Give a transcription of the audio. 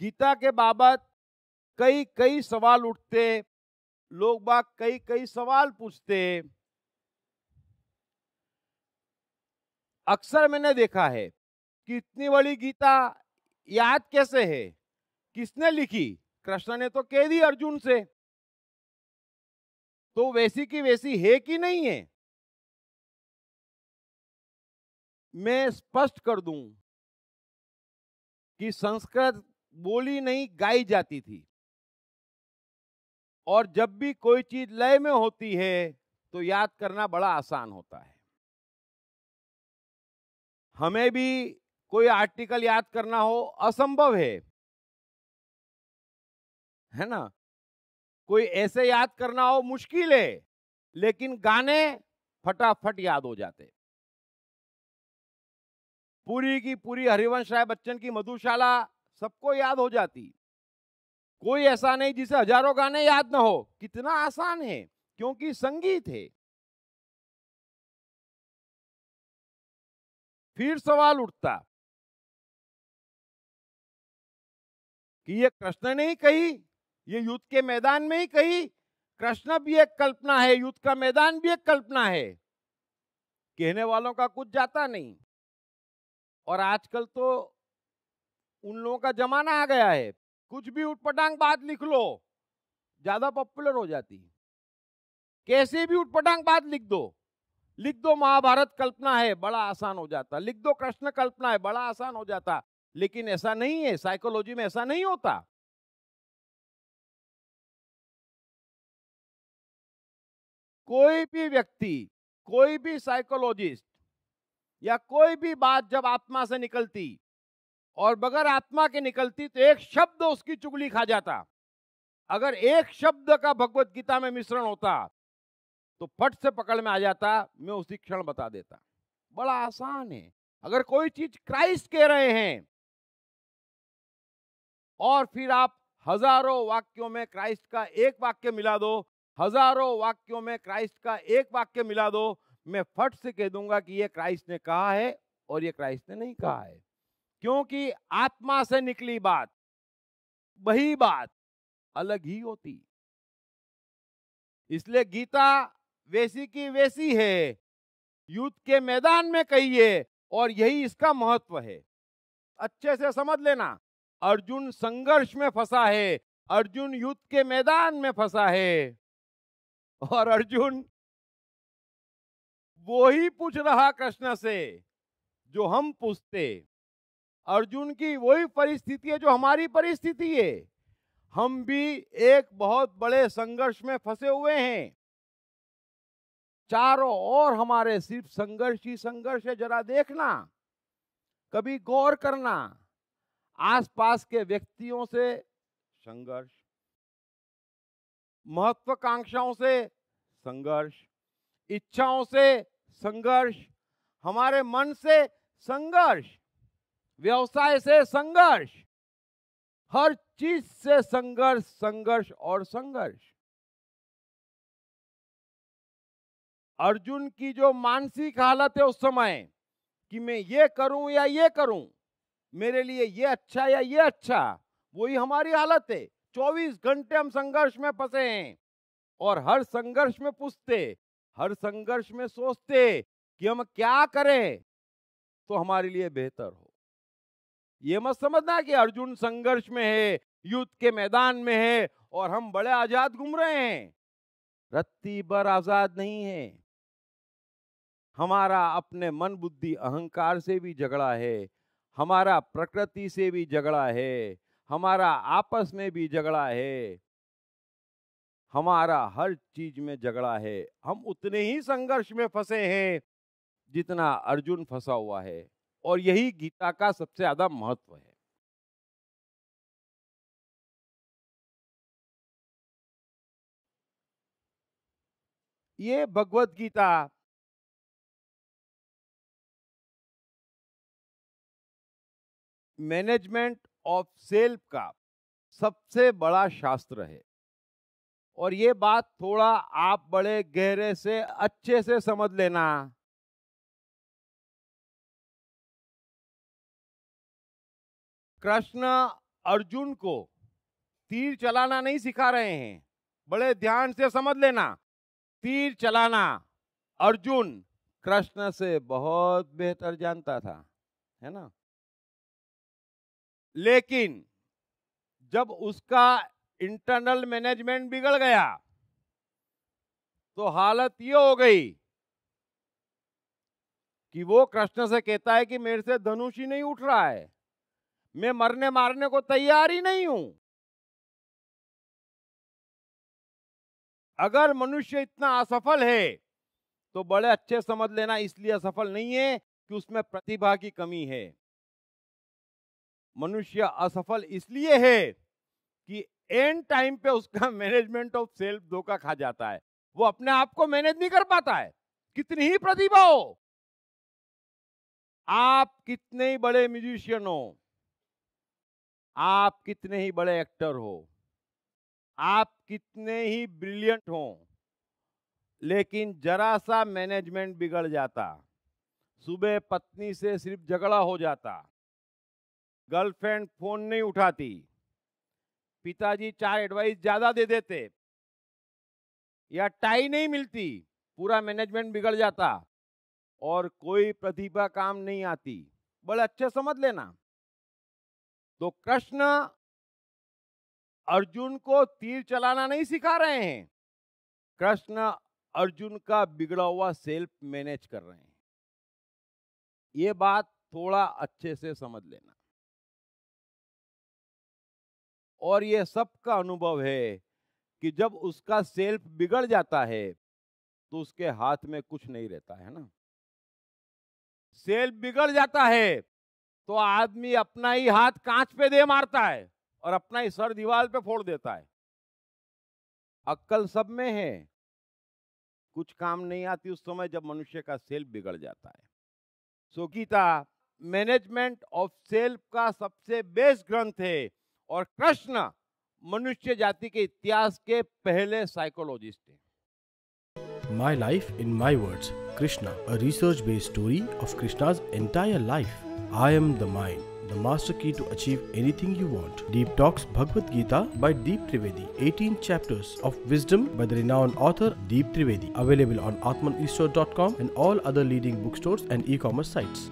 गीता के बाबत कई कई सवाल उठते लोग बाग कई कई सवाल पूछते अक्सर मैंने देखा है कि इतनी बड़ी गीता याद कैसे है किसने लिखी कृष्ण ने तो कह दी अर्जुन से तो वैसी की वैसी है कि नहीं है मैं स्पष्ट कर दूं कि संस्कृत बोली नहीं गाई जाती थी और जब भी कोई चीज लय में होती है तो याद करना बड़ा आसान होता है हमें भी कोई आर्टिकल याद करना हो असंभव है है ना कोई ऐसे याद करना हो मुश्किल है लेकिन गाने फटाफट याद हो जाते पूरी की पूरी हरिवंश राय बच्चन की मधुशाला सबको याद हो जाती कोई ऐसा नहीं जिसे हजारों गाने याद ना हो कितना आसान है क्योंकि संगीत है फिर सवाल उठता कि ये कृष्ण ने ही कही ये युद्ध के मैदान में ही कही कृष्ण भी एक कल्पना है युद्ध का मैदान भी एक कल्पना है कहने वालों का कुछ जाता नहीं और आजकल तो उन लोगों का जमाना आ गया है कुछ भी उठपटांग बात लिख लो ज्यादा पॉपुलर हो जाती है कैसे भी उठपटांग बात लिख दो लिख दो महाभारत कल्पना है बड़ा आसान हो जाता लिख दो कृष्ण कल्पना है बड़ा आसान हो जाता लेकिन ऐसा नहीं है साइकोलॉजी में ऐसा नहीं होता कोई भी व्यक्ति कोई भी साइकोलॉजिस्ट या कोई भी बात जब आत्मा से निकलती और बगैर आत्मा के निकलती तो एक शब्द उसकी चुगली खा जाता अगर एक शब्द का भगवत गीता में मिश्रण होता तो फट से पकड़ में आ जाता मैं उसी क्षण बता देता बड़ा आसान है अगर कोई चीज क्राइस्ट कह रहे हैं और फिर आप हजारों वाक्यों में क्राइस्ट का एक वाक्य मिला दो हजारों वाक्यों में क्राइस्ट का एक वाक्य मिला दो मैं फट से कह दूंगा कि ये क्राइस्ट ने कहा है और ये क्राइस्ट ने नहीं कहा है क्योंकि आत्मा से निकली बात वही बात अलग ही होती इसलिए गीता वैसी की वैसी है युद्ध के मैदान में कहिए और यही इसका महत्व है अच्छे से समझ लेना अर्जुन संघर्ष में फंसा है अर्जुन युद्ध के मैदान में फंसा है और अर्जुन वो ही पूछ रहा कृष्ण से जो हम पूछते अर्जुन की वही परिस्थिति है जो हमारी परिस्थिति है हम भी एक बहुत बड़े संघर्ष में फंसे हुए हैं चारों ओर हमारे सिर्फ संघर्ष ही संघर्ष है जरा देखना कभी गौर करना आसपास के व्यक्तियों से संघर्ष महत्वाकांक्षाओं से संघर्ष इच्छाओं से संघर्ष हमारे मन से संघर्ष व्यवसाय से संघर्ष हर चीज से संघर्ष संघर्ष और संघर्ष अर्जुन की जो मानसिक हालत है उस समय कि मैं ये करूं या ये करूं मेरे लिए ये अच्छा या ये अच्छा वही हमारी हालत है 24 घंटे हम संघर्ष में फंसे हैं और हर संघर्ष में पूछते हर संघर्ष में सोचते कि हम क्या करें तो हमारे लिए बेहतर हो ये मत समझना कि अर्जुन संघर्ष में है युद्ध के मैदान में है और हम बड़े आजाद घूम रहे हैं रत्ती भर आजाद नहीं है हमारा अपने मन बुद्धि अहंकार से भी झगड़ा है हमारा प्रकृति से भी झगड़ा है हमारा आपस में भी झगड़ा है हमारा हर चीज में झगड़ा है हम उतने ही संघर्ष में फंसे हैं जितना अर्जुन फंसा हुआ है और यही गीता का सबसे ज़्यादा महत्व है ये Bhagavad Gita management of self का सबसे बड़ा शास्त्र है और ये बात थोड़ा आप बड़े गहरे से अच्छे से समझ लेना कृष्ण अर्जुन को तीर चलाना नहीं सिखा रहे हैं बड़े ध्यान से समझ लेना तीर चलाना अर्जुन कृष्ण से बहुत बेहतर जानता था है ना लेकिन जब उसका इंटरनल मैनेजमेंट बिगड़ गया तो हालत ये हो गई कि वो कृष्ण से कहता है कि मेरे से धनुष ही नहीं उठ रहा है मैं मरने मारने को तैयार ही नहीं हूं अगर मनुष्य इतना असफल है तो बड़े अच्छे समझ लेना इसलिए असफल नहीं है कि उसमें प्रतिभा की कमी है मनुष्य असफल इसलिए है कि एंड टाइम पे उसका मैनेजमेंट ऑफ सेल्फ धोखा खा जाता है वो अपने आप को मैनेज नहीं कर पाता है कितनी ही प्रतिभा हो आप कितने ही बड़े म्यूजिशियन हो आप कितने ही बड़े एक्टर हो आप कितने ही ब्रिलियंट हो लेकिन जरा सा मैनेजमेंट बिगड़ जाता सुबह पत्नी से सिर्फ झगड़ा हो जाता गर्लफ्रेंड फोन नहीं उठाती पिताजी चार एडवाइस ज्यादा दे देते या टाई नहीं मिलती पूरा मैनेजमेंट बिगड़ जाता और कोई प्रतिभा काम नहीं आती बड़े अच्छे समझ लेना तो कृष्ण अर्जुन को तीर चलाना नहीं सिखा रहे हैं कृष्ण अर्जुन का बिगड़ा हुआ सेल्फ मैनेज कर रहे हैं ये बात थोड़ा अच्छे से समझ लेना और यह सबका अनुभव है कि जब उसका सेल्फ बिगड़ जाता है तो उसके हाथ में कुछ नहीं रहता है ना सेल्फ बिगड़ जाता है तो आदमी अपना ही हाथ कांच पे दे मारता है और अपना ही सर दीवार पे फोड़ देता है अक्कल सब में है कुछ काम नहीं आती उस समय जब मनुष्य का सेल्फ बिगड़ जाता है so Gita management of self का सबसे बेस्ट ग्रंथ है और कृष्ण मनुष्य जाति के इतिहास के पहले साइकोलॉजिस्ट हैं my life in my words Krishna research based story of Krishna's entire life I am the mind, the master key to achieve anything you want. Deep Talks Bhagavad Gita by Deep Trivedi, 18 chapters of wisdom by the renowned author Deep Trivedi, available on atmanistore.com and all other leading bookstores and e-commerce sites.